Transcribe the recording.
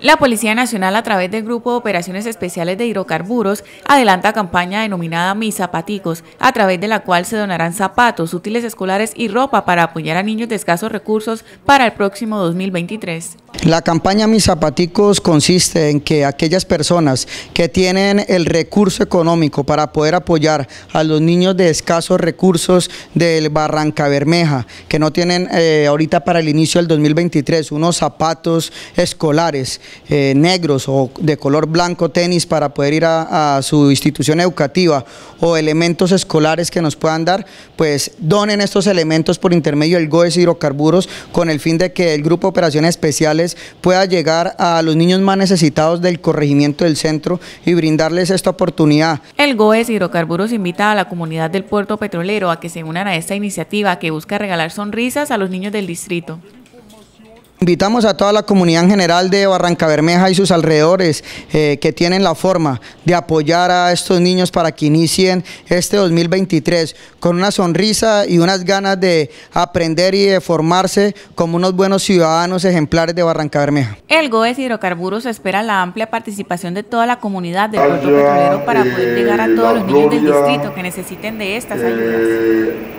La Policía Nacional, a través del Grupo de Operaciones Especiales de Hidrocarburos, adelanta campaña denominada Mis Zapaticos, a través de la cual se donarán zapatos, útiles escolares y ropa para apoyar a niños de escasos recursos para el próximo 2023. La campaña Mis Zapaticos consiste en que aquellas personas que tienen el recurso económico para poder apoyar a los niños de escasos recursos del Barranca Bermeja, que no tienen eh, ahorita para el inicio del 2023 unos zapatos escolares eh, negros o de color blanco tenis para poder ir a, a su institución educativa o elementos escolares que nos puedan dar, pues donen estos elementos por intermedio del GOES Hidrocarburos con el fin de que el Grupo Operaciones Especiales pueda llegar a los niños más necesitados del corregimiento del centro y brindarles esta oportunidad. El GOES Hidrocarburos invita a la comunidad del puerto petrolero a que se unan a esta iniciativa que busca regalar sonrisas a los niños del distrito. Invitamos a toda la comunidad en general de Barranca Bermeja y sus alrededores eh, que tienen la forma de apoyar a estos niños para que inicien este 2023 con una sonrisa y unas ganas de aprender y de formarse como unos buenos ciudadanos ejemplares de Barranca Bermeja. El GOES Hidrocarburos espera la amplia participación de toda la comunidad de puerto petrolero para poder llegar a todos los niños del distrito que necesiten de estas ayudas. Eh,